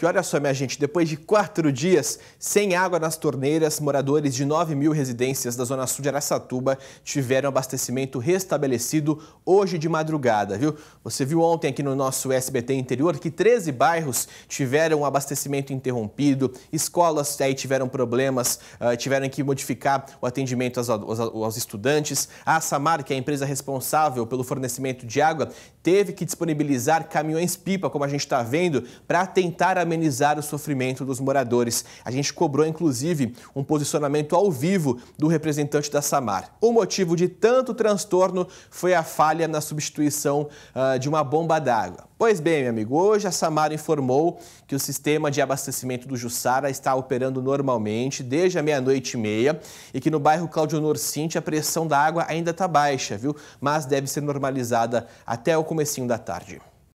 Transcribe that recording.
Que olha só, minha gente, depois de quatro dias sem água nas torneiras, moradores de 9 mil residências da Zona Sul de Aracatuba tiveram abastecimento restabelecido hoje de madrugada, viu? Você viu ontem aqui no nosso SBT Interior que 13 bairros tiveram abastecimento interrompido, escolas aí tiveram problemas, ah, tiveram que modificar o atendimento aos, aos, aos estudantes. A Samar, que é a empresa responsável pelo fornecimento de água, teve que disponibilizar caminhões-pipa, como a gente está vendo, para tentar amenizar o sofrimento dos moradores. A gente cobrou, inclusive, um posicionamento ao vivo do representante da Samar. O motivo de tanto transtorno foi a falha na substituição uh, de uma bomba d'água. Pois bem, meu amigo, hoje a Samar informou que o sistema de abastecimento do Jussara está operando normalmente desde a meia-noite e meia e que no bairro Cláudio Norcinte a pressão da água ainda está baixa, viu? Mas deve ser normalizada até o comecinho da tarde.